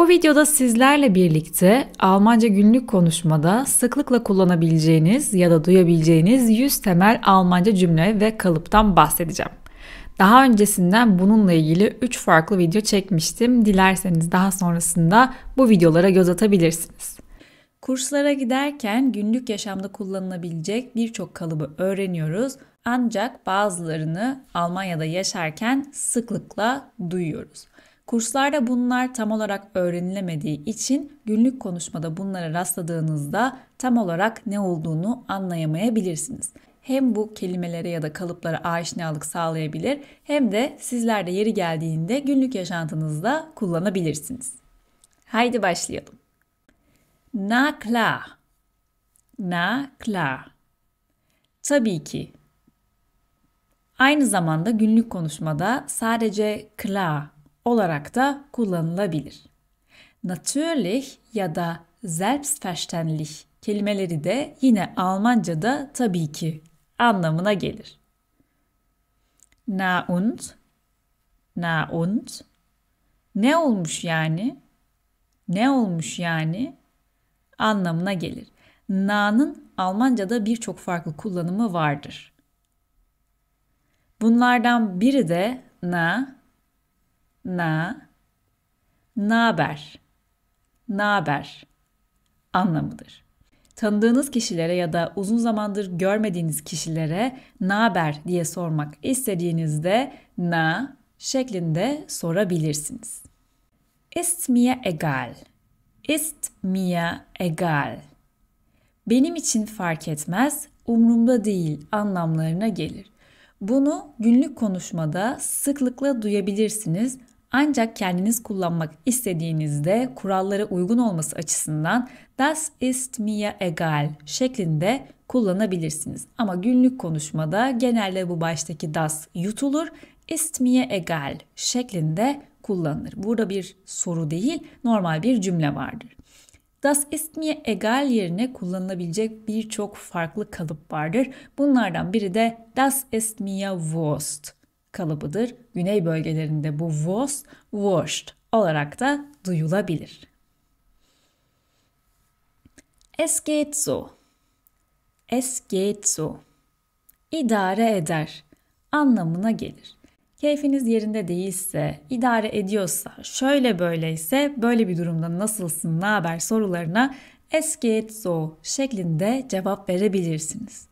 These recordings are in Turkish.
Bu videoda sizlerle birlikte Almanca günlük konuşmada sıklıkla kullanabileceğiniz ya da duyabileceğiniz 100 temel Almanca cümle ve kalıptan bahsedeceğim. Daha öncesinden bununla ilgili 3 farklı video çekmiştim. Dilerseniz daha sonrasında bu videolara göz atabilirsiniz. Kurslara giderken günlük yaşamda kullanılabilecek birçok kalıbı öğreniyoruz. Ancak bazılarını Almanya'da yaşarken sıklıkla duyuyoruz. Kurslarda bunlar tam olarak öğrenilemediği için günlük konuşmada bunlara rastladığınızda tam olarak ne olduğunu anlayamayabilirsiniz. Hem bu kelimelere ya da kalıplara aşinalık sağlayabilir hem de sizler de yeri geldiğinde günlük yaşantınızda kullanabilirsiniz. Haydi başlayalım. Na klar. Na klar. Tabii ki. Aynı zamanda günlük konuşmada sadece klar olarak da kullanılabilir. Natürlich ya da selbstverständlich kelimeleri de yine Almanca'da tabii ki anlamına gelir. Na und, na und, ne olmuş yani, ne olmuş yani anlamına gelir. Na'nın Almanca'da birçok farklı kullanımı vardır. Bunlardan biri de na na naber naber anlamıdır. Tanıdığınız kişilere ya da uzun zamandır görmediğiniz kişilere naber diye sormak istediğinizde na şeklinde sorabilirsiniz. Ist mir egal. Ist mir egal. Benim için fark etmez, umurumda değil anlamlarına gelir. Bunu günlük konuşmada sıklıkla duyabilirsiniz ancak kendiniz kullanmak istediğinizde kurallara uygun olması açısından das ist mir egal şeklinde kullanabilirsiniz. Ama günlük konuşmada genelde bu baştaki das yutulur, ist mir egal şeklinde kullanılır. Burada bir soru değil, normal bir cümle vardır. Das ist mir egal yerine kullanılabilecek birçok farklı kalıp vardır. Bunlardan biri de das ist mir Wurst kalıbıdır. Güney bölgelerinde bu was, washed olarak da duyulabilir. Es geht so. Es geht so. İdare eder anlamına gelir. Keyfiniz yerinde değilse, idare ediyorsa, şöyle böyleyse, böyle bir durumda nasılsın, ne haber sorularına es geht so şeklinde cevap verebilirsiniz.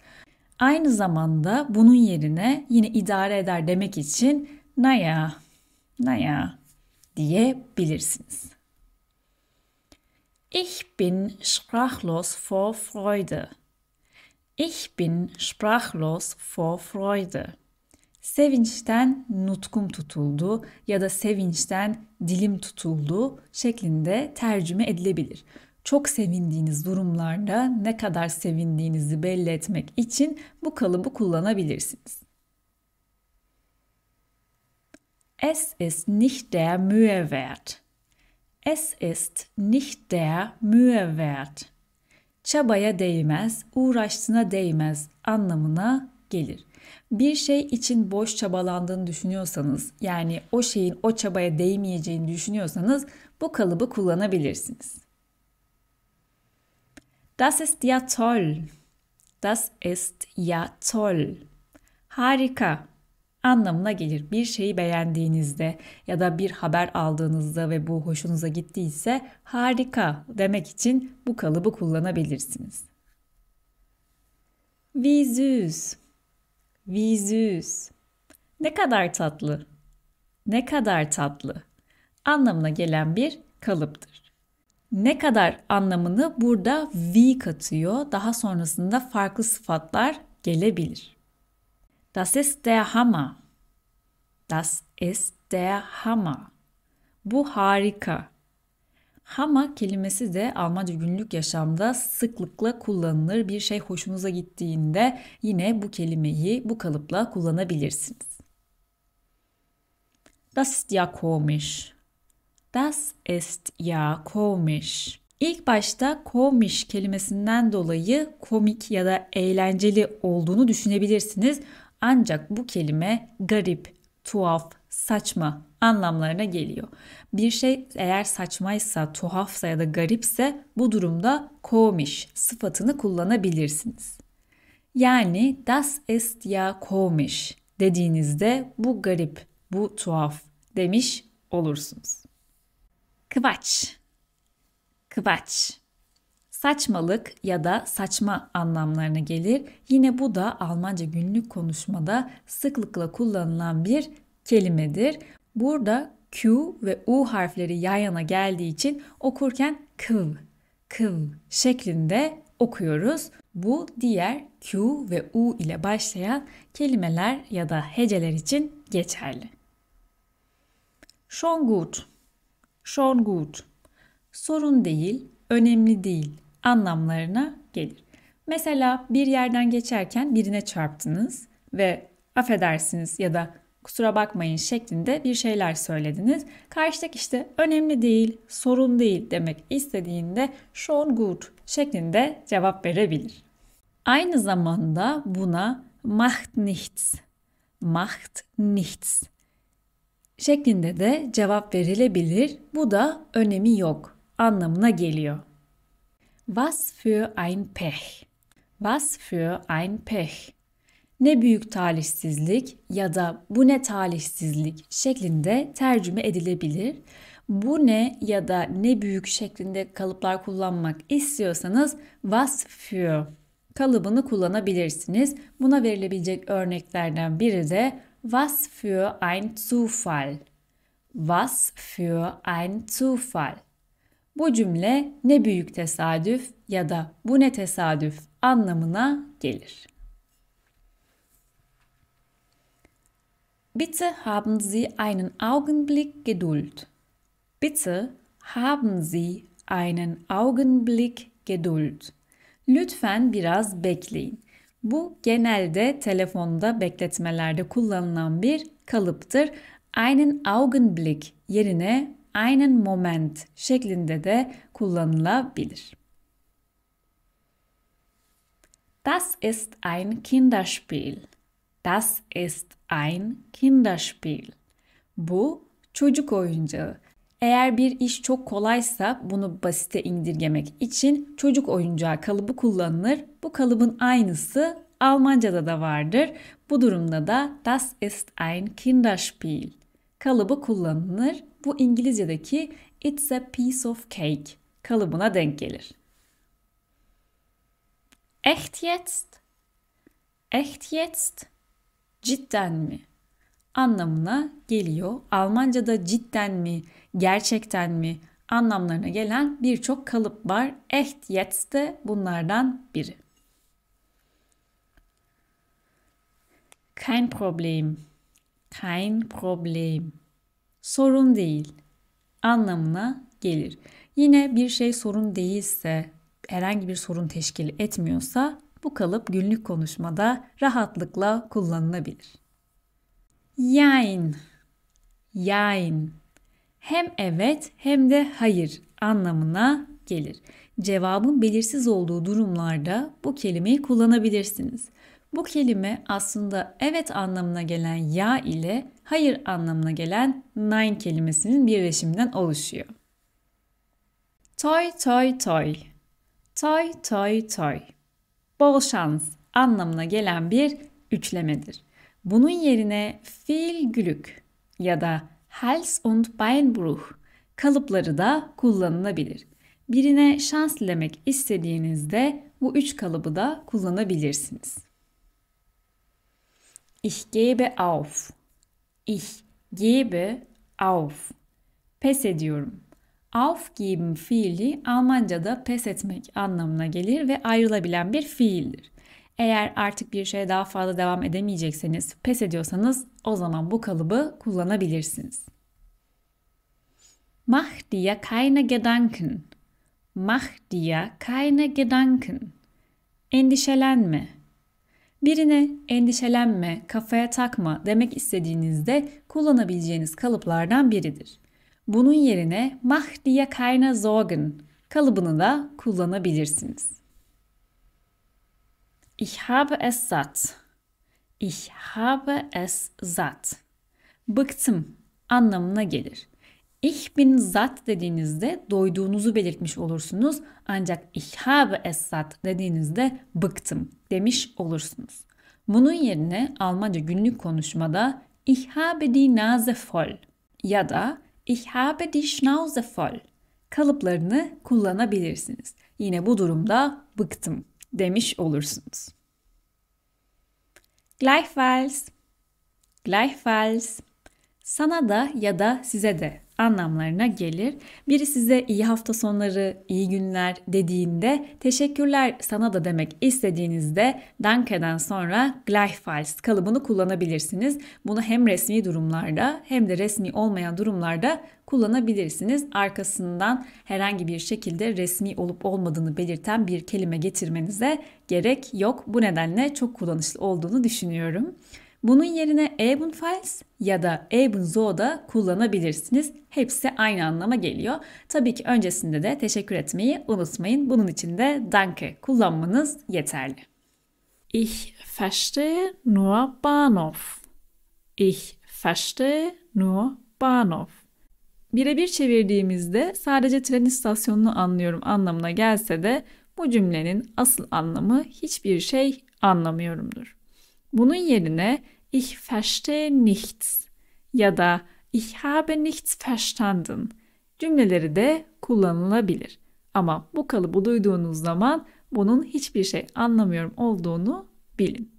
Aynı zamanda bunun yerine yine idare eder demek için naya, naya diyebilirsiniz. Ich bin sprachlos vor Freude. Ich bin sprachlos vor Freude. Sevinçten nutkum tutuldu ya da sevinçten dilim tutuldu şeklinde tercüme edilebilir çok sevindiğiniz durumlarda ne kadar sevindiğinizi belli etmek için bu kalıbı kullanabilirsiniz. Es ist nicht der Mühe wert. Es ist nicht der Mühe wert. Çabaya değmez, uğraştığına değmez anlamına gelir. Bir şey için boş çabalandığını düşünüyorsanız, yani o şeyin o çabaya değmeyeceğini düşünüyorsanız bu kalıbı kullanabilirsiniz. Das ist ja toll. Das ist ja toll. Harika anlamına gelir. Bir şeyi beğendiğinizde ya da bir haber aldığınızda ve bu hoşunuza gittiyse harika demek için bu kalıbı kullanabilirsiniz. Wie süß. Wie süß. Ne kadar tatlı. Ne kadar tatlı. Anlamına gelen bir kalıptır ne kadar anlamını burada we katıyor. Daha sonrasında farklı sıfatlar gelebilir. Das ist der Hammer. Das ist der Hammer. Bu harika. Hama kelimesi de Almanca günlük yaşamda sıklıkla kullanılır. Bir şey hoşunuza gittiğinde yine bu kelimeyi bu kalıpla kullanabilirsiniz. Das ist ja komisch. Das ist ja komisch. İlk başta komisch kelimesinden dolayı komik ya da eğlenceli olduğunu düşünebilirsiniz. Ancak bu kelime garip, tuhaf, saçma anlamlarına geliyor. Bir şey eğer saçmaysa, tuhafsa ya da garipse bu durumda komisch sıfatını kullanabilirsiniz. Yani das ist ja komisch dediğinizde bu garip, bu tuhaf demiş olursunuz. Kıvaç. Kıvaç. Saçmalık ya da saçma anlamlarına gelir. Yine bu da Almanca günlük konuşmada sıklıkla kullanılan bir kelimedir. Burada Q ve U harfleri yan yana geldiği için okurken kıv, kıv şeklinde okuyoruz. Bu diğer Q ve U ile başlayan kelimeler ya da heceler için geçerli. Schon gut schon gut. Sorun değil, önemli değil anlamlarına gelir. Mesela bir yerden geçerken birine çarptınız ve affedersiniz ya da kusura bakmayın şeklinde bir şeyler söylediniz. Karşıdaki işte önemli değil, sorun değil demek istediğinde schon gut şeklinde cevap verebilir. Aynı zamanda buna macht nichts, macht nichts şeklinde de cevap verilebilir. Bu da önemi yok anlamına geliyor. Was für ein Pech. Was für ein Pech. Ne büyük talihsizlik ya da bu ne talihsizlik şeklinde tercüme edilebilir. Bu ne ya da ne büyük şeklinde kalıplar kullanmak istiyorsanız was für kalıbını kullanabilirsiniz. Buna verilebilecek örneklerden biri de Was für ein Zufall. Was für ein Zufall. Bu cümle ne büyük tesadüf ya da bu ne tesadüf anlamına gelir. Bitte haben Sie einen Augenblick Geduld. Bitte haben Sie einen Augenblick Geduld. Lütfen biraz bekleyin. Bu genelde telefonda bekletmelerde kullanılan bir kalıptır. Einen Augenblick yerine einen Moment şeklinde de kullanılabilir. Das ist ein Kinderspiel. Das ist ein Kinderspiel. Bu çocuk oyuncağı. Eğer bir iş çok kolaysa bunu basite indirgemek için çocuk oyuncağı kalıbı kullanılır. Bu kalıbın aynısı Almanca'da da vardır. Bu durumda da das ist ein Kinderspiel kalıbı kullanılır. Bu İngilizce'deki it's a piece of cake kalıbına denk gelir. Echt jetzt? Echt jetzt? Cidden mi? anlamına geliyor. Almanca'da cidden mi gerçekten mi anlamlarına gelen birçok kalıp var. Echt jetzt de bunlardan biri. Kein Problem. Kein Problem. Sorun değil anlamına gelir. Yine bir şey sorun değilse, herhangi bir sorun teşkil etmiyorsa bu kalıp günlük konuşmada rahatlıkla kullanılabilir. Yain. Yain hem evet hem de hayır anlamına gelir. Cevabın belirsiz olduğu durumlarda bu kelimeyi kullanabilirsiniz. Bu kelime aslında evet anlamına gelen ya ile hayır anlamına gelen nine kelimesinin birleşiminden oluşuyor. Toy toy toy. Toy toy toy. Bol şans anlamına gelen bir üçlemedir. Bunun yerine fil gülük ya da Hals- und Beinbruch kalıpları da kullanılabilir. Birine şans dilemek istediğinizde bu üç kalıbı da kullanabilirsiniz. Ich gebe auf. Ich gebe auf. Pes ediyorum. Aufgeben fiili Almanca'da pes etmek anlamına gelir ve ayrılabilen bir fiildir. Eğer artık bir şeye daha fazla devam edemeyecekseniz, pes ediyorsanız o zaman bu kalıbı kullanabilirsiniz. Mach dir keine Gedanken. Mach dir keine Gedanken. Endişelenme. Birine endişelenme, kafaya takma demek istediğinizde kullanabileceğiniz kalıplardan biridir. Bunun yerine mach dir keine Sorgen kalıbını da kullanabilirsiniz. Ich habe es satt. Ich habe es satt. Bıktım anlamına gelir. Ich bin satt dediğinizde doyduğunuzu belirtmiş olursunuz. Ancak ich habe es satt dediğinizde bıktım demiş olursunuz. Bunun yerine Almanca günlük konuşmada ich habe die Nase voll ya da ich habe die Schnauze voll kalıplarını kullanabilirsiniz. Yine bu durumda bıktım demiş olursunuz. Gleichfalls, gleichfalls sana da ya da size de anlamlarına gelir. Biri size iyi hafta sonları, iyi günler dediğinde teşekkürler sana da demek istediğinizde danke'den sonra gleichfalls kalıbını kullanabilirsiniz. Bunu hem resmi durumlarda hem de resmi olmayan durumlarda kullanabilirsiniz. Arkasından herhangi bir şekilde resmi olup olmadığını belirten bir kelime getirmenize gerek yok. Bu nedenle çok kullanışlı olduğunu düşünüyorum. Bunun yerine Ebon Files ya da Ebon da kullanabilirsiniz. Hepsi aynı anlama geliyor. Tabii ki öncesinde de teşekkür etmeyi unutmayın. Bunun için de Danke kullanmanız yeterli. Ich verstehe nur Bahnhof. Ich verstehe nur Bahnhof. Birebir çevirdiğimizde sadece tren istasyonunu anlıyorum anlamına gelse de bu cümlenin asıl anlamı hiçbir şey anlamıyorumdur. Bunun yerine ich verstehe nichts ya da ich habe nichts verstanden cümleleri de kullanılabilir. Ama bu kalıbı duyduğunuz zaman bunun hiçbir şey anlamıyorum olduğunu bilin.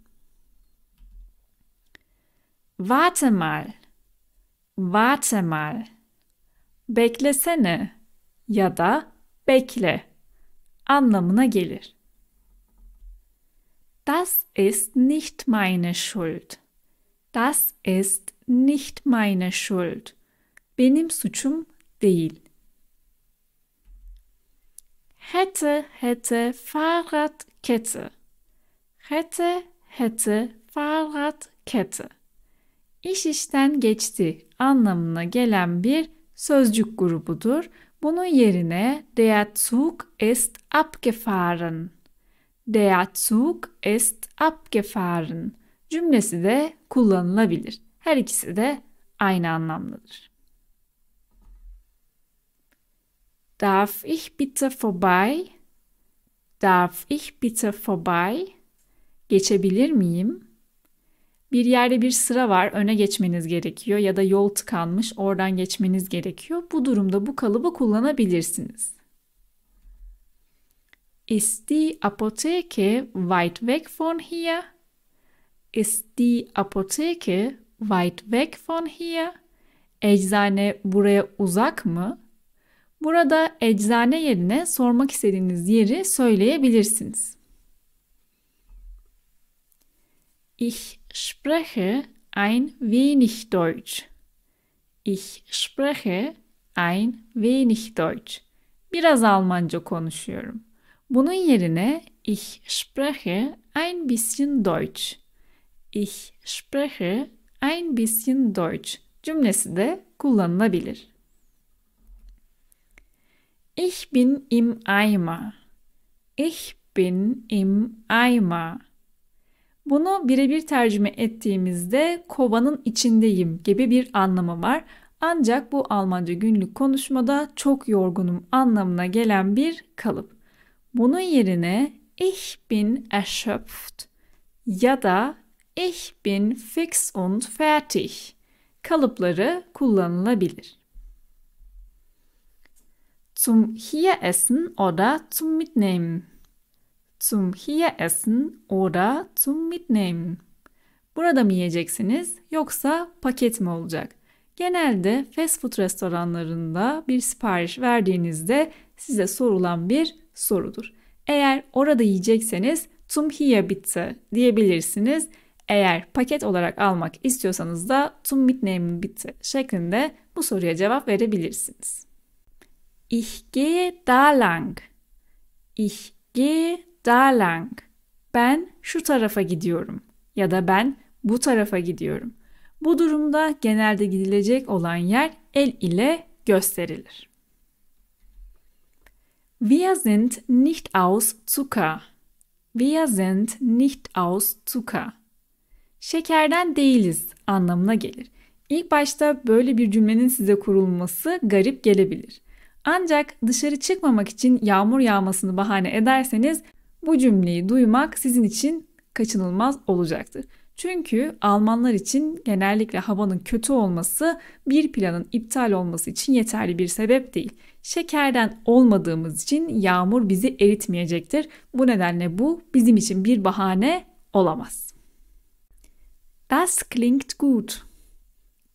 Warte mal. Warte mal. Beklesene ya da bekle anlamına gelir. Das ist nicht meine Schuld. Das ist nicht meine Schuld. Benim suçum değil. Hätte, hätte, Fahrradkette. Hätte, hätte, Fahrradkette. İş işten geçti anlamına gelen bir sözcük grubudur. Bunun yerine der Zug ist abgefahren Der Zug ist abgefahren cümlesi de kullanılabilir. Her ikisi de aynı anlamlıdır. Darf ich bitte vorbei? Darf ich bitte vorbei? Geçebilir miyim? Bir yerde bir sıra var, öne geçmeniz gerekiyor ya da yol tıkanmış, oradan geçmeniz gerekiyor. Bu durumda bu kalıbı kullanabilirsiniz. Ist die Apotheke weit weg von hier? Ist die Apotheke weit weg von hier? Eczane buraya uzak mı? Burada eczane yerine sormak istediğiniz yeri söyleyebilirsiniz. Ich spreche ein wenig Deutsch. Ich spreche ein wenig Deutsch. Biraz Almanca konuşuyorum. Bunun yerine ich spreche ein bisschen Deutsch. Ich spreche ein bisschen Deutsch cümlesi de kullanılabilir. Ich bin im Eimer. Ich bin im Eimer. Bunu birebir tercüme ettiğimizde kovanın içindeyim gibi bir anlamı var. Ancak bu Almanca günlük konuşmada çok yorgunum anlamına gelen bir kalıp. Bunun yerine ich bin erschöpft ya da ich bin fix und fertig kalıpları kullanılabilir. Zum hier essen oder zum mitnehmen. Zum hier essen oder zum mitnehmen. Burada mı yiyeceksiniz yoksa paket mi olacak? Genelde fast food restoranlarında bir sipariş verdiğinizde size sorulan bir sorudur. Eğer orada yiyecekseniz tüm tumhiya bitti diyebilirsiniz. Eğer paket olarak almak istiyorsanız da tüm mitnehmen bitti şeklinde bu soruya cevap verebilirsiniz. Ich gehe da lang. Ich gehe da lang. Ben şu tarafa gidiyorum ya da ben bu tarafa gidiyorum. Bu durumda genelde gidilecek olan yer el ile gösterilir. Wir sind nicht aus Zucker. Wir sind nicht aus Zucker. Şekerden değiliz anlamına gelir. İlk başta böyle bir cümlenin size kurulması garip gelebilir. Ancak dışarı çıkmamak için yağmur yağmasını bahane ederseniz bu cümleyi duymak sizin için kaçınılmaz olacaktır. Çünkü Almanlar için genellikle havanın kötü olması bir planın iptal olması için yeterli bir sebep değil. Şekerden olmadığımız için yağmur bizi eritmeyecektir. Bu nedenle bu bizim için bir bahane olamaz. Das klingt gut.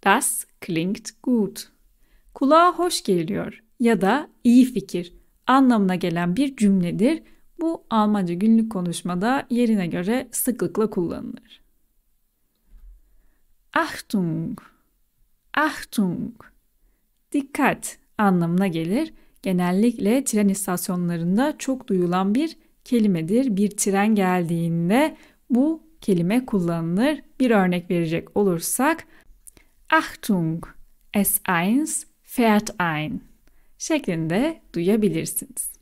Das klingt gut. Kulağa hoş geliyor ya da iyi fikir anlamına gelen bir cümledir. Bu Almanca günlük konuşmada yerine göre sıklıkla kullanılır. Achtung, Achtung, dikkat anlamına gelir. Genellikle tren istasyonlarında çok duyulan bir kelimedir. Bir tren geldiğinde bu kelime kullanılır. Bir örnek verecek olursak Achtung, S1 fährt ein şeklinde duyabilirsiniz.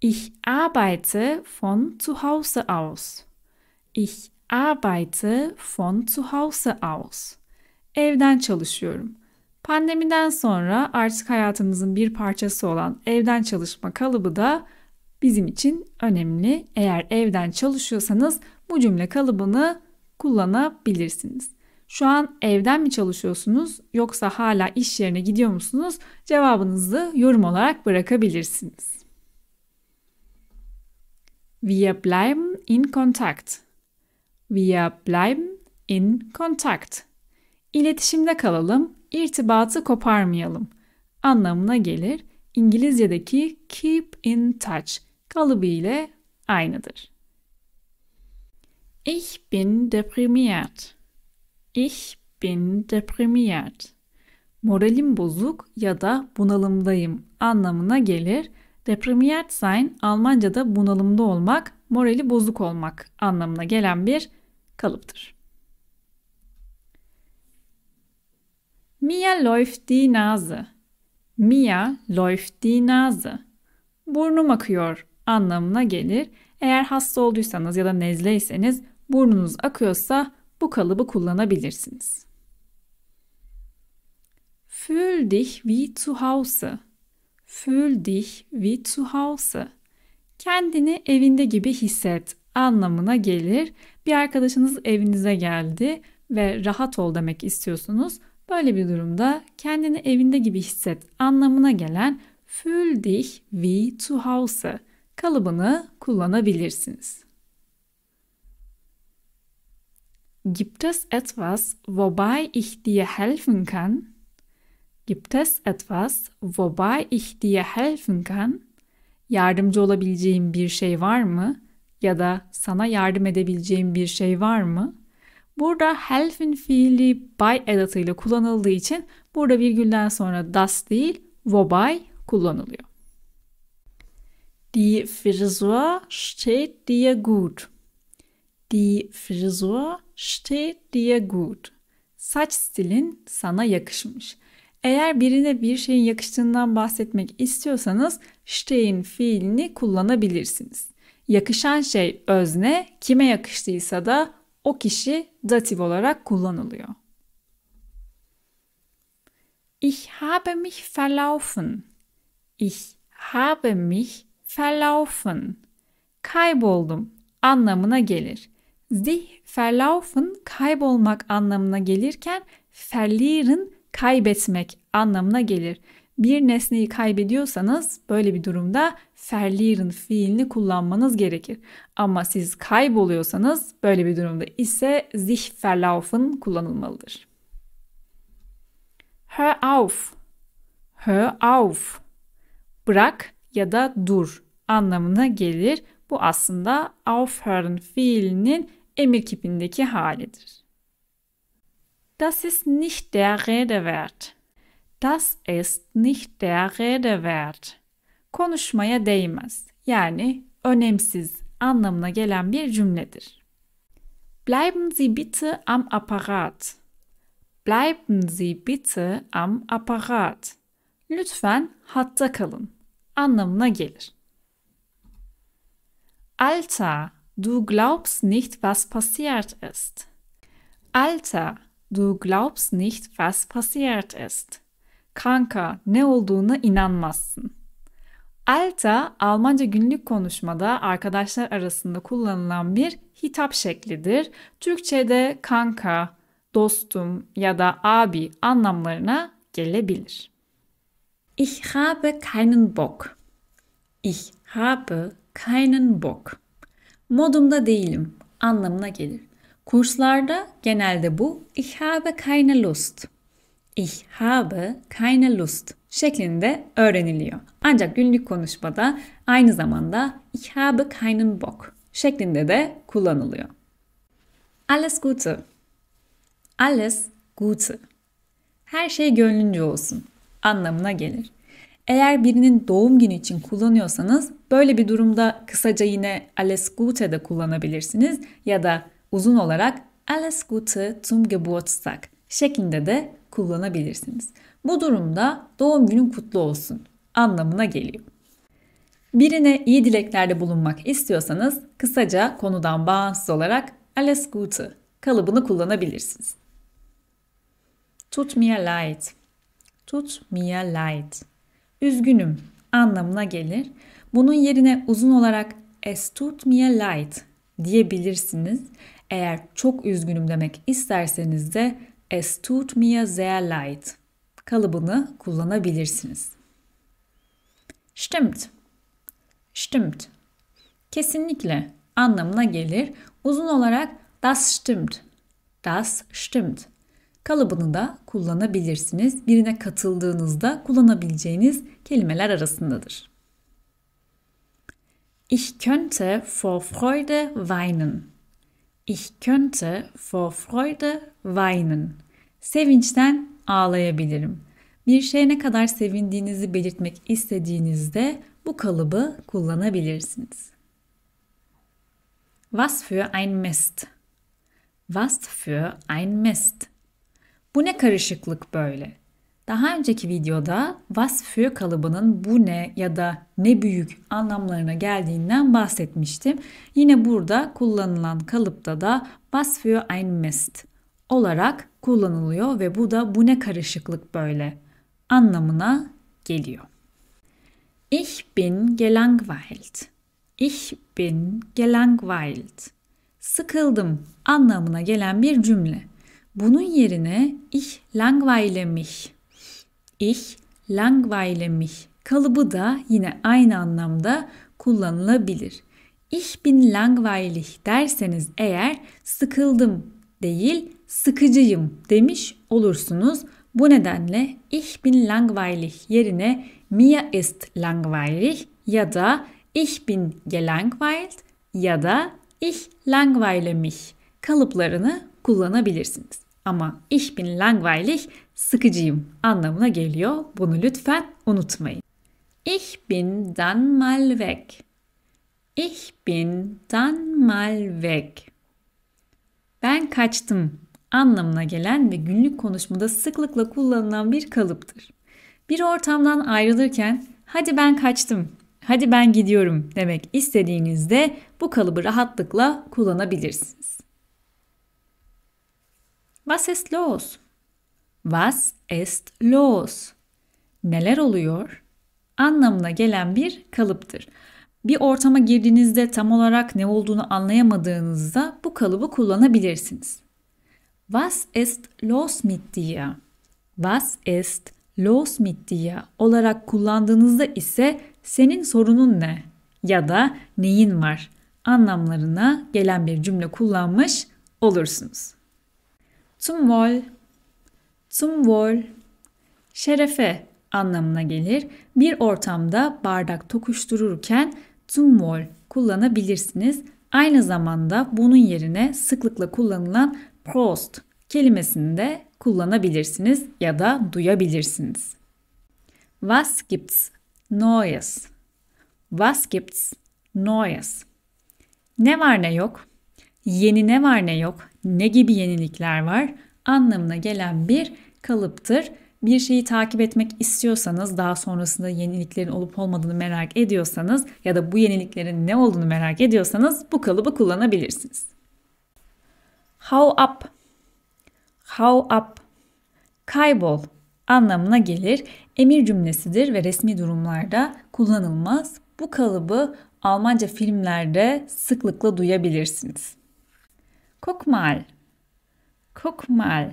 Ich arbeite von zu Hause aus. Ich arbeite von zu Hause aus. Evden çalışıyorum. Pandemiden sonra artık hayatımızın bir parçası olan evden çalışma kalıbı da bizim için önemli. Eğer evden çalışıyorsanız bu cümle kalıbını kullanabilirsiniz. Şu an evden mi çalışıyorsunuz yoksa hala iş yerine gidiyor musunuz? Cevabınızı yorum olarak bırakabilirsiniz. Wir bleiben in Kontakt. Wir bleiben in Kontakt. İletişimde kalalım, irtibatı koparmayalım anlamına gelir. İngilizce'deki keep in touch kalıbı ile aynıdır. Ich bin deprimiert. Ich bin deprimiert. Moralim bozuk ya da bunalımdayım anlamına gelir. Deprimiert sein Almanca'da bunalımda olmak, morali bozuk olmak anlamına gelen bir kalıptır. Mia läuft die Nase. Mia läuft die Nase. Burnum akıyor anlamına gelir. Eğer hasta olduysanız ya da nezleyseniz burnunuz akıyorsa bu kalıbı kullanabilirsiniz. Fühl dich wie zu Hause. Fühl dich wie zu Hause. Kendini evinde gibi hisset anlamına gelir. Bir arkadaşınız evinize geldi ve rahat ol demek istiyorsunuz. Böyle bir durumda kendini evinde gibi hisset anlamına gelen fühl dich wie zu Hause kalıbını kullanabilirsiniz. Gibt es etwas, wobei ich dir helfen kann? Gibt es etwas, wobei ich dir helfen kann? Yardımcı olabileceğim bir şey var mı? ya da sana yardım edebileceğim bir şey var mı? Burada helfen fiili by edatıyla kullanıldığı için burada virgülden sonra das değil by kullanılıyor. Die Frisur steht dir gut. Die Frisur steht dir gut. Saç stilin sana yakışmış. Eğer birine bir şeyin yakıştığından bahsetmek istiyorsanız stehen fiilini kullanabilirsiniz yakışan şey özne, kime yakıştıysa da o kişi datif olarak kullanılıyor. Ich habe mich verlaufen. Ich habe mich verlaufen. Kayboldum anlamına gelir. Sich verlaufen kaybolmak anlamına gelirken verlieren kaybetmek anlamına gelir bir nesneyi kaybediyorsanız böyle bir durumda verlieren fiilini kullanmanız gerekir. Ama siz kayboluyorsanız böyle bir durumda ise sich verlaufen kullanılmalıdır. Hör auf. Hör auf. Bırak ya da dur anlamına gelir. Bu aslında aufhören fiilinin emir kipindeki halidir. Das ist nicht der Rede wert. Das ist nicht der Rede wert. Konuşmaya değmez. Yani önemsiz anlamına gelen bir cümledir. Bleiben Sie bitte am Apparat. Bleiben Sie bitte am Apparat. Lütfen hatta kalın anlamına gelir. Alter, du glaubst nicht, was passiert ist. Alter, du glaubst nicht, was passiert ist kanka ne olduğunu inanmazsın. Alta Almanca günlük konuşmada arkadaşlar arasında kullanılan bir hitap şeklidir. Türkçe'de kanka, dostum ya da abi anlamlarına gelebilir. Ich habe keinen Bock. Ich habe keinen Bock. Modumda değilim anlamına gelir. Kurslarda genelde bu ich habe keine Lust Ich habe keine Lust şeklinde öğreniliyor. Ancak günlük konuşmada aynı zamanda ich habe keinen Bock şeklinde de kullanılıyor. Alles Gute. Alles Gute. Her şey gönlünce olsun anlamına gelir. Eğer birinin doğum günü için kullanıyorsanız böyle bir durumda kısaca yine alles Gute de kullanabilirsiniz ya da uzun olarak alles Gute zum Geburtstag şeklinde de kullanabilirsiniz. Bu durumda doğum günün kutlu olsun anlamına geliyor. Birine iyi dileklerde bulunmak istiyorsanız kısaca konudan bağımsız olarak alles Gute kalıbını kullanabilirsiniz. Tut mir leid. Tut mir leid. Üzgünüm anlamına gelir. Bunun yerine uzun olarak es tut mir leid diyebilirsiniz. Eğer çok üzgünüm demek isterseniz de Es tut mir sehr leid kalıbını kullanabilirsiniz. Stimmt. Stimmt. Kesinlikle anlamına gelir. Uzun olarak das stimmt. Das stimmt. Kalıbını da kullanabilirsiniz. Birine katıldığınızda kullanabileceğiniz kelimeler arasındadır. Ich könnte vor Freude weinen. Ich könnte vor Freude weinen. Sevinçten ağlayabilirim. Bir şey ne kadar sevindiğinizi belirtmek istediğinizde bu kalıbı kullanabilirsiniz. Was für ein Mist. Was für ein Mist. Bu ne karışıklık böyle? Daha önceki videoda was für kalıbının bu ne ya da ne büyük anlamlarına geldiğinden bahsetmiştim. Yine burada kullanılan kalıpta da was für ein Mist olarak kullanılıyor ve bu da bu ne karışıklık böyle anlamına geliyor. Ich bin gelangweilt. Ich bin gelangweilt. Sıkıldım anlamına gelen bir cümle. Bunun yerine ich langweile mich Ich langweile mich kalıbı da yine aynı anlamda kullanılabilir. Ich bin langweilig derseniz eğer sıkıldım değil sıkıcıyım demiş olursunuz. Bu nedenle ich bin langweilig yerine mir ist langweilig ya da ich bin gelangweilt ya da ich langweile mich kalıplarını kullanabilirsiniz. Ama ich bin langweilig sıkıcıyım anlamına geliyor. Bunu lütfen unutmayın. Ich bin dann mal weg. Ich bin dann mal weg. Ben kaçtım anlamına gelen ve günlük konuşmada sıklıkla kullanılan bir kalıptır. Bir ortamdan ayrılırken hadi ben kaçtım, hadi ben gidiyorum demek istediğinizde bu kalıbı rahatlıkla kullanabilirsiniz. Was ist los? Was ist los? Neler oluyor? Anlamına gelen bir kalıptır. Bir ortama girdiğinizde tam olarak ne olduğunu anlayamadığınızda bu kalıbı kullanabilirsiniz. Was ist los mit dir? Was ist los mit dir olarak kullandığınızda ise senin sorunun ne ya da neyin var anlamlarına gelen bir cümle kullanmış olursunuz. Zum Wohl Zum Wohl, şerefe anlamına gelir. Bir ortamda bardak tokuştururken zum Wohl kullanabilirsiniz. Aynı zamanda bunun yerine sıklıkla kullanılan Prost kelimesini de kullanabilirsiniz ya da duyabilirsiniz. Was gibt's Neues? Was gibt's Neues? Ne var ne yok? Yeni ne var ne yok? Ne gibi yenilikler var? anlamına gelen bir kalıptır. Bir şeyi takip etmek istiyorsanız, daha sonrasında yeniliklerin olup olmadığını merak ediyorsanız ya da bu yeniliklerin ne olduğunu merak ediyorsanız bu kalıbı kullanabilirsiniz. How up? How up? Kaybol anlamına gelir. Emir cümlesidir ve resmi durumlarda kullanılmaz. Bu kalıbı Almanca filmlerde sıklıkla duyabilirsiniz. Kokmal guck mal,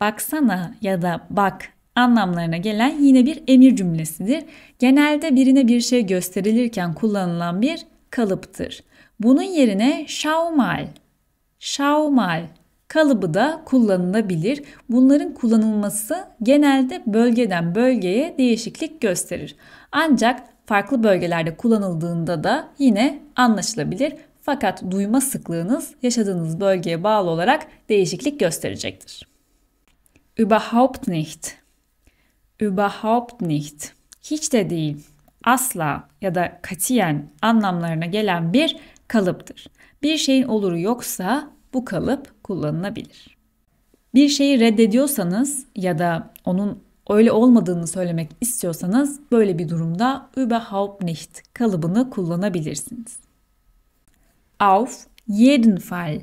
baksana ya da bak anlamlarına gelen yine bir emir cümlesidir. Genelde birine bir şey gösterilirken kullanılan bir kalıptır. Bunun yerine schau mal, schau mal kalıbı da kullanılabilir. Bunların kullanılması genelde bölgeden bölgeye değişiklik gösterir. Ancak farklı bölgelerde kullanıldığında da yine anlaşılabilir. Fakat duyma sıklığınız yaşadığınız bölgeye bağlı olarak değişiklik gösterecektir. Überhaupt nicht. Überhaupt nicht. Hiç de değil, asla ya da katiyen anlamlarına gelen bir kalıptır. Bir şeyin oluru yoksa bu kalıp kullanılabilir. Bir şeyi reddediyorsanız ya da onun öyle olmadığını söylemek istiyorsanız böyle bir durumda überhaupt nicht kalıbını kullanabilirsiniz. Auf jeden Fall.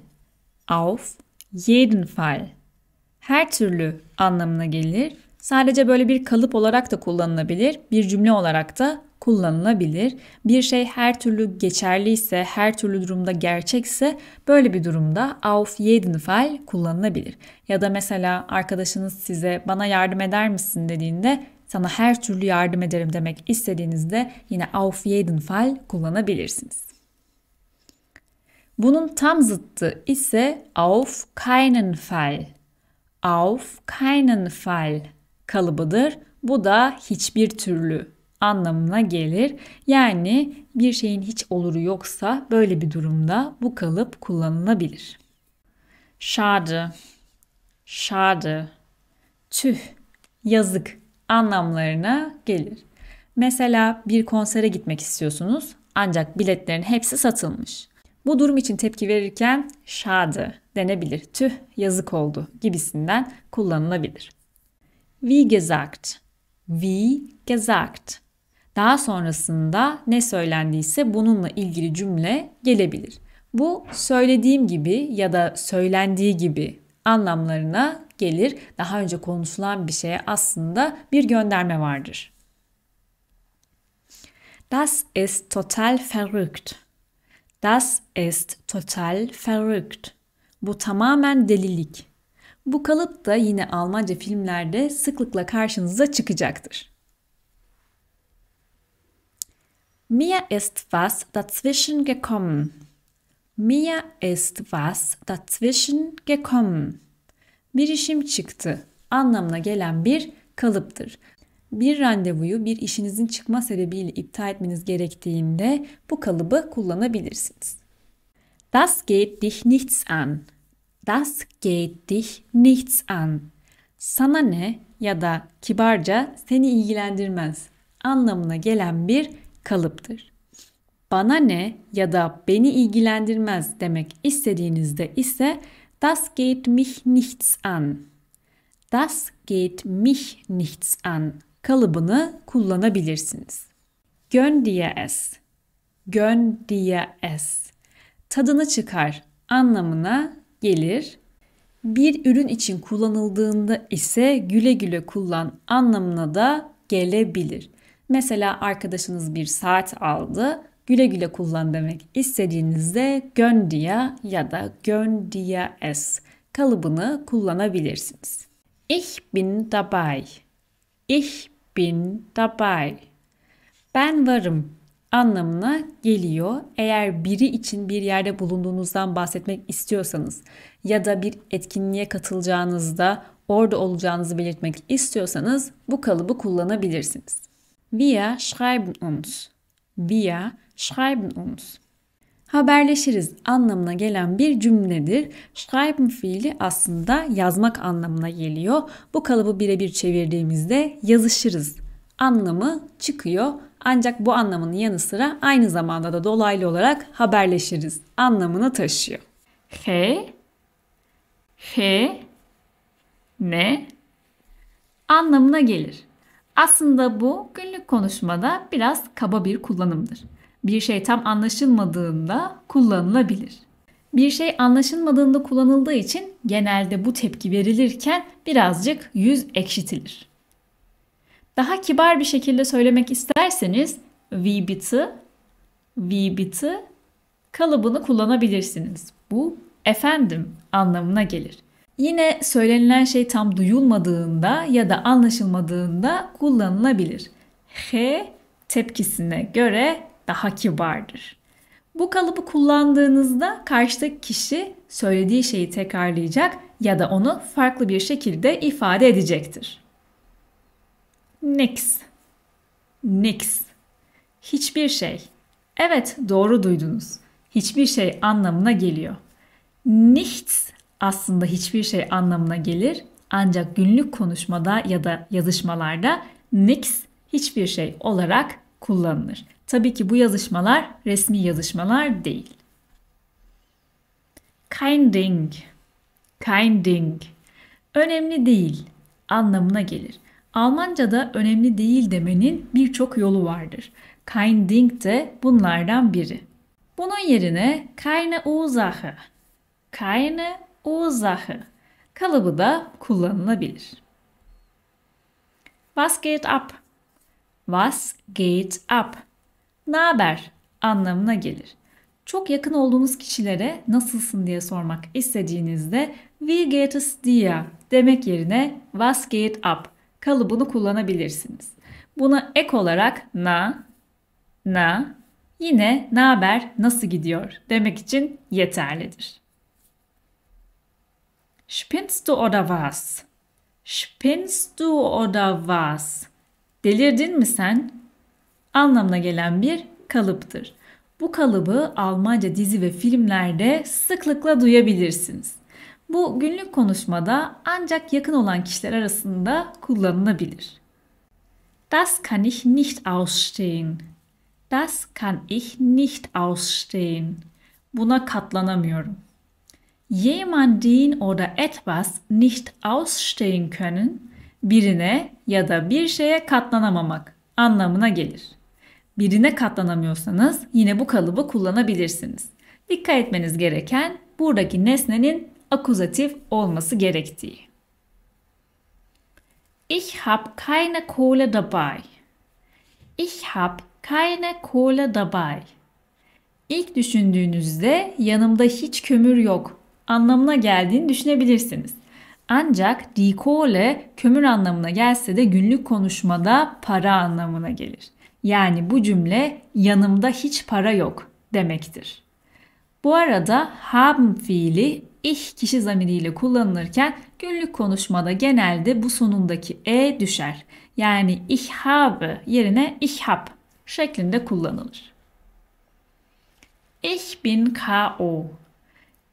Auf jeden Fall. Her türlü anlamına gelir. Sadece böyle bir kalıp olarak da kullanılabilir, bir cümle olarak da kullanılabilir. Bir şey her türlü geçerliyse, her türlü durumda gerçekse böyle bir durumda auf jeden Fall kullanılabilir. Ya da mesela arkadaşınız size bana yardım eder misin dediğinde sana her türlü yardım ederim demek istediğinizde yine auf jeden Fall kullanabilirsiniz. Bunun tam zıttı ise auf keinen Fall. Auf keinen Fall kalıbıdır. Bu da hiçbir türlü anlamına gelir. Yani bir şeyin hiç oluru yoksa böyle bir durumda bu kalıp kullanılabilir. Şade, şade, tüh, yazık anlamlarına gelir. Mesela bir konsere gitmek istiyorsunuz ancak biletlerin hepsi satılmış. Bu durum için tepki verirken şadı denebilir. Tüh yazık oldu gibisinden kullanılabilir. Wie gesagt. Wie gesagt. Daha sonrasında ne söylendiyse bununla ilgili cümle gelebilir. Bu söylediğim gibi ya da söylendiği gibi anlamlarına gelir. Daha önce konuşulan bir şeye aslında bir gönderme vardır. Das ist total verrückt. Das ist total verrückt. Bu tamamen delilik. Bu kalıp da yine Almanca filmlerde sıklıkla karşınıza çıkacaktır. Mir ist was dazwischen gekommen. Mir ist was dazwischen gekommen. Bir işim çıktı anlamına gelen bir kalıptır bir randevuyu bir işinizin çıkma sebebiyle iptal etmeniz gerektiğinde bu kalıbı kullanabilirsiniz. Das geht dich nichts an. Das geht dich nichts an. Sana ne ya da kibarca seni ilgilendirmez anlamına gelen bir kalıptır. Bana ne ya da beni ilgilendirmez demek istediğinizde ise das geht mich nichts an. Das geht mich nichts an kalıbını kullanabilirsiniz. Göndiye-es Göndiye-es Tadını çıkar anlamına gelir. Bir ürün için kullanıldığında ise güle güle kullan anlamına da gelebilir. Mesela arkadaşınız bir saat aldı, güle güle kullan demek istediğinizde göndiya ya da göndiya es kalıbını kullanabilirsiniz. Ich bin dabei. Ich bin dabei. Ben varım anlamına geliyor. Eğer biri için bir yerde bulunduğunuzdan bahsetmek istiyorsanız ya da bir etkinliğe katılacağınızda orada olacağınızı belirtmek istiyorsanız bu kalıbı kullanabilirsiniz. Wir schreiben uns. Wir schreiben uns haberleşiriz anlamına gelen bir cümledir. Schreiben fiili aslında yazmak anlamına geliyor. Bu kalıbı birebir çevirdiğimizde yazışırız anlamı çıkıyor. Ancak bu anlamın yanı sıra aynı zamanda da dolaylı olarak haberleşiriz anlamını taşıyor. "he, he, ne anlamına gelir. Aslında bu günlük konuşmada biraz kaba bir kullanımdır bir şey tam anlaşılmadığında kullanılabilir. Bir şey anlaşılmadığında kullanıldığı için genelde bu tepki verilirken birazcık yüz ekşitilir. Daha kibar bir şekilde söylemek isterseniz V biti, V biti kalıbını kullanabilirsiniz. Bu efendim anlamına gelir. Yine söylenilen şey tam duyulmadığında ya da anlaşılmadığında kullanılabilir. H tepkisine göre daha kibardır. Bu kalıbı kullandığınızda karşıdaki kişi söylediği şeyi tekrarlayacak ya da onu farklı bir şekilde ifade edecektir. Nix. Nix. Hiçbir şey. Evet, doğru duydunuz. Hiçbir şey anlamına geliyor. Nichts aslında hiçbir şey anlamına gelir. Ancak günlük konuşmada ya da yazışmalarda nix hiçbir şey olarak kullanılır. Tabii ki bu yazışmalar resmi yazışmalar değil. Kinding, kinding, Önemli değil anlamına gelir. Almanca'da önemli değil demenin birçok yolu vardır. Kinding de bunlardan biri. Bunun yerine keine Ursache. Keine Ursache kalıbı da kullanılabilir. Was geht ab? Was geht ab? ne haber anlamına gelir. Çok yakın olduğunuz kişilere nasılsın diye sormak istediğinizde wie geht es dir demek yerine was geht ab kalıbını kullanabilirsiniz. Buna ek olarak na, na yine ne haber, nasıl gidiyor demek için yeterlidir. Spinnst du oder was? Spinnst du oder was? Delirdin mi sen? anlamına gelen bir kalıptır. Bu kalıbı Almanca dizi ve filmlerde sıklıkla duyabilirsiniz. Bu günlük konuşmada ancak yakın olan kişiler arasında kullanılabilir. Das kann ich nicht ausstehen. Das kann ich nicht ausstehen. Buna katlanamıyorum. Jemanden oder etwas nicht ausstehen können birine ya da bir şeye katlanamamak anlamına gelir birine katlanamıyorsanız yine bu kalıbı kullanabilirsiniz. Dikkat etmeniz gereken buradaki nesnenin akuzatif olması gerektiği. Ich hab keine Kohle dabei. Ich hab keine Kohle dabei. İlk düşündüğünüzde yanımda hiç kömür yok anlamına geldiğini düşünebilirsiniz. Ancak die Kohle kömür anlamına gelse de günlük konuşmada para anlamına gelir. Yani bu cümle yanımda hiç para yok demektir. Bu arada haben fiili ich kişi zamiriyle kullanılırken günlük konuşmada genelde bu sonundaki e düşer. Yani ich habe yerine ich hab şeklinde kullanılır. Ich bin KO.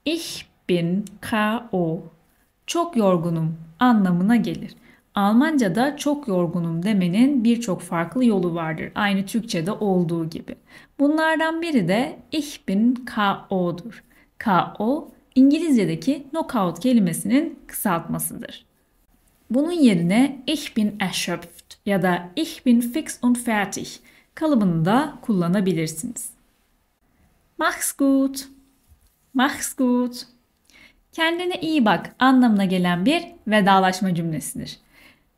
Ich bin KO. Çok yorgunum anlamına gelir. Almanca'da çok yorgunum demenin birçok farklı yolu vardır. Aynı Türkçe'de olduğu gibi. Bunlardan biri de ich bin KO'dur. KO İngilizce'deki knockout kelimesinin kısaltmasıdır. Bunun yerine ich bin erschöpft ya da ich bin fix und fertig kalıbını da kullanabilirsiniz. Mach's gut. Mach's gut. Kendine iyi bak anlamına gelen bir vedalaşma cümlesidir.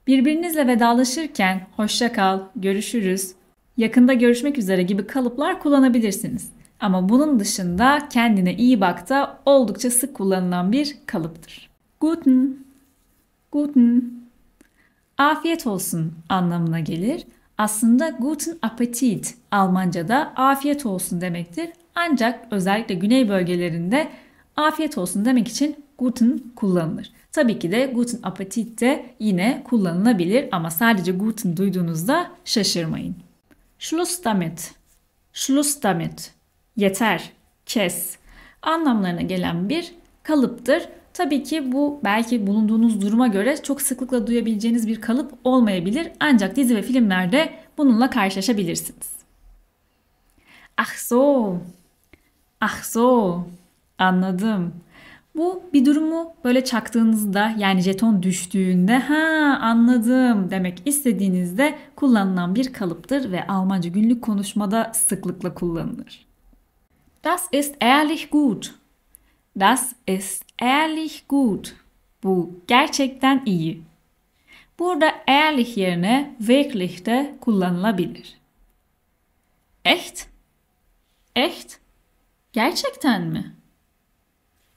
Birbirinizle vedalaşırken hoşça kal, görüşürüz, yakında görüşmek üzere gibi kalıplar kullanabilirsiniz. Ama bunun dışında kendine iyi bak da oldukça sık kullanılan bir kalıptır. Guten, guten, afiyet olsun anlamına gelir. Aslında guten appetit Almanca'da afiyet olsun demektir. Ancak özellikle güney bölgelerinde afiyet olsun demek için guten kullanılır. Tabii ki de Guten Appetit de yine kullanılabilir ama sadece Guten duyduğunuzda şaşırmayın. Schluss damit. Schluss damit. Yeter, kes. Anlamlarına gelen bir kalıptır. Tabii ki bu belki bulunduğunuz duruma göre çok sıklıkla duyabileceğiniz bir kalıp olmayabilir. Ancak dizi ve filmlerde bununla karşılaşabilirsiniz. Ah so. Ah so. Anladım. Bu bir durumu böyle çaktığınızda yani jeton düştüğünde ha anladım demek istediğinizde kullanılan bir kalıptır ve Almanca günlük konuşmada sıklıkla kullanılır. Das ist ehrlich gut. Das ist ehrlich gut. Bu gerçekten iyi. Burada ehrlich yerine wirklich de kullanılabilir. Echt? Echt? Gerçekten mi?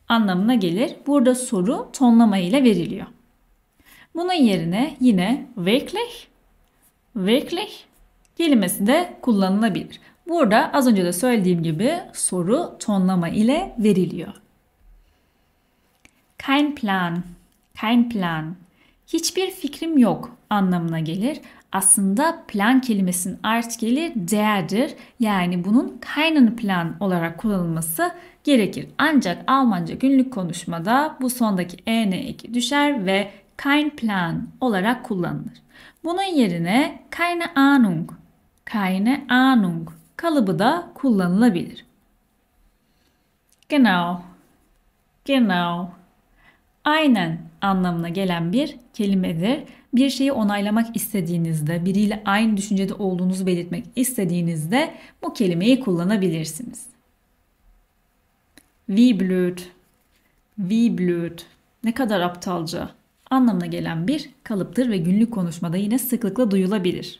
anlamına gelir. Burada soru tonlama ile veriliyor. Bunun yerine yine wirklich, wirklich kelimesi de kullanılabilir. Burada az önce de söylediğim gibi soru tonlama ile veriliyor. Kein plan, kein plan. Hiçbir fikrim yok anlamına gelir. Aslında plan kelimesinin artikeli değerdir. Yani bunun keinen plan olarak kullanılması gerekir. Ancak Almanca günlük konuşmada bu sondaki en eki düşer ve kein plan olarak kullanılır. Bunun yerine keine Ahnung, keine Ahnung kalıbı da kullanılabilir. Genau, genau, aynen anlamına gelen bir kelimedir. Bir şeyi onaylamak istediğinizde, biriyle aynı düşüncede olduğunuzu belirtmek istediğinizde bu kelimeyi kullanabilirsiniz. Wie blöd. Wie blöd. Ne kadar aptalca anlamına gelen bir kalıptır ve günlük konuşmada yine sıklıkla duyulabilir.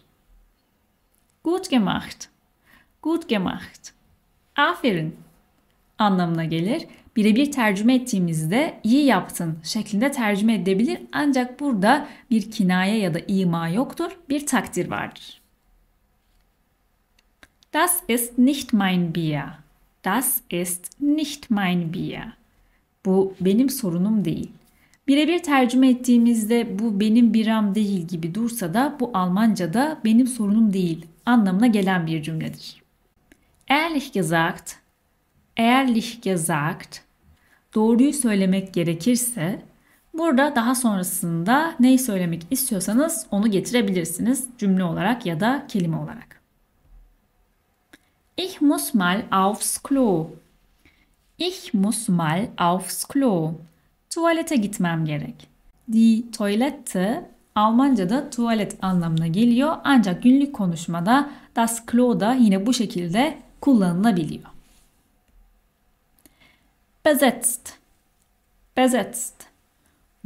Gut gemacht. Gut gemacht. Aferin anlamına gelir. Birebir tercüme ettiğimizde iyi yaptın şeklinde tercüme edebilir. Ancak burada bir kinaye ya da ima yoktur. Bir takdir vardır. Das ist nicht mein Bier. Das ist nicht mein Bier. Bu benim sorunum değil. Birebir tercüme ettiğimizde bu benim biram değil gibi dursa da bu Almanca'da benim sorunum değil anlamına gelen bir cümledir. Ehrlich gesagt, ehrlich gesagt, doğruyu söylemek gerekirse burada daha sonrasında neyi söylemek istiyorsanız onu getirebilirsiniz cümle olarak ya da kelime olarak. Ich muss mal aufs Klo. Ich muss mal aufs Klo. Tuvalete gitmem gerek. Die Toilette Almanca'da tuvalet anlamına geliyor ancak günlük konuşmada das Klo da yine bu şekilde kullanılabiliyor. Besetzt. Besetzt.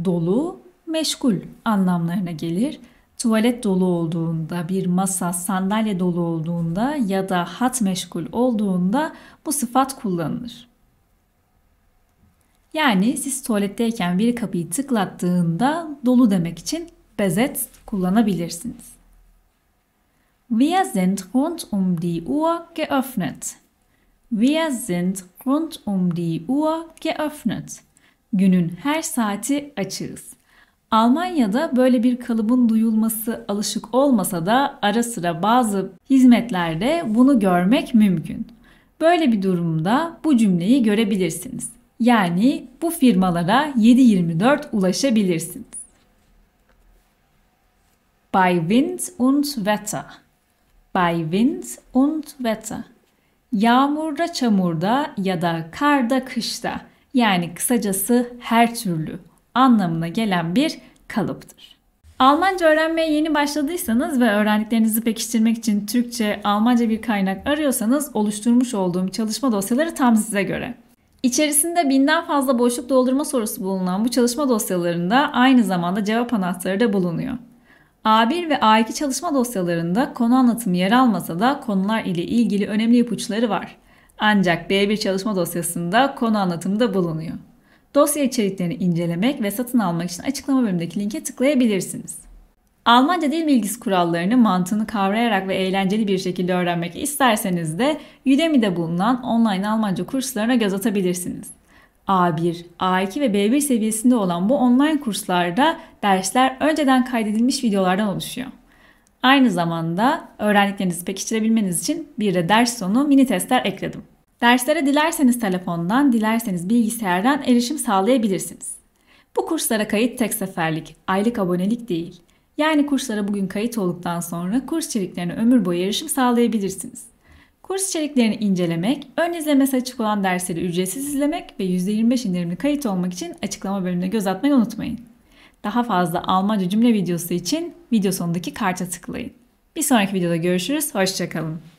Dolu, meşgul anlamlarına gelir tuvalet dolu olduğunda, bir masa, sandalye dolu olduğunda ya da hat meşgul olduğunda bu sıfat kullanılır. Yani siz tuvaletteyken bir kapıyı tıklattığında dolu demek için bezet kullanabilirsiniz. Wir sind rund um die Uhr geöffnet. Wir sind rund um die Uhr geöffnet. Günün her saati açığız. Almanya'da böyle bir kalıbın duyulması alışık olmasa da ara sıra bazı hizmetlerde bunu görmek mümkün. Böyle bir durumda bu cümleyi görebilirsiniz. Yani bu firmalara 7/24 ulaşabilirsiniz. Bei Wind und Wetter. Bei Wind und Wetter. Yağmurda, çamurda ya da karda, kışta. Yani kısacası her türlü anlamına gelen bir kalıptır. Almanca öğrenmeye yeni başladıysanız ve öğrendiklerinizi pekiştirmek için Türkçe, Almanca bir kaynak arıyorsanız oluşturmuş olduğum çalışma dosyaları tam size göre. İçerisinde binden fazla boşluk doldurma sorusu bulunan bu çalışma dosyalarında aynı zamanda cevap anahtarı da bulunuyor. A1 ve A2 çalışma dosyalarında konu anlatımı yer almasa da konular ile ilgili önemli ipuçları var. Ancak B1 çalışma dosyasında konu anlatımı da bulunuyor. Dosya içeriklerini incelemek ve satın almak için açıklama bölümündeki linke tıklayabilirsiniz. Almanca dil bilgisi kurallarını mantığını kavrayarak ve eğlenceli bir şekilde öğrenmek isterseniz de Udemy'de bulunan online Almanca kurslarına göz atabilirsiniz. A1, A2 ve B1 seviyesinde olan bu online kurslarda dersler önceden kaydedilmiş videolardan oluşuyor. Aynı zamanda öğrendiklerinizi pekiştirebilmeniz için bir de ders sonu mini testler ekledim. Derslere dilerseniz telefondan, dilerseniz bilgisayardan erişim sağlayabilirsiniz. Bu kurslara kayıt tek seferlik, aylık abonelik değil. Yani kurslara bugün kayıt olduktan sonra kurs içeriklerine ömür boyu erişim sağlayabilirsiniz. Kurs içeriklerini incelemek, ön izlemesi açık olan dersleri ücretsiz izlemek ve %25 indirimli kayıt olmak için açıklama bölümüne göz atmayı unutmayın. Daha fazla Almanca cümle videosu için video sonundaki karta tıklayın. Bir sonraki videoda görüşürüz, hoşçakalın.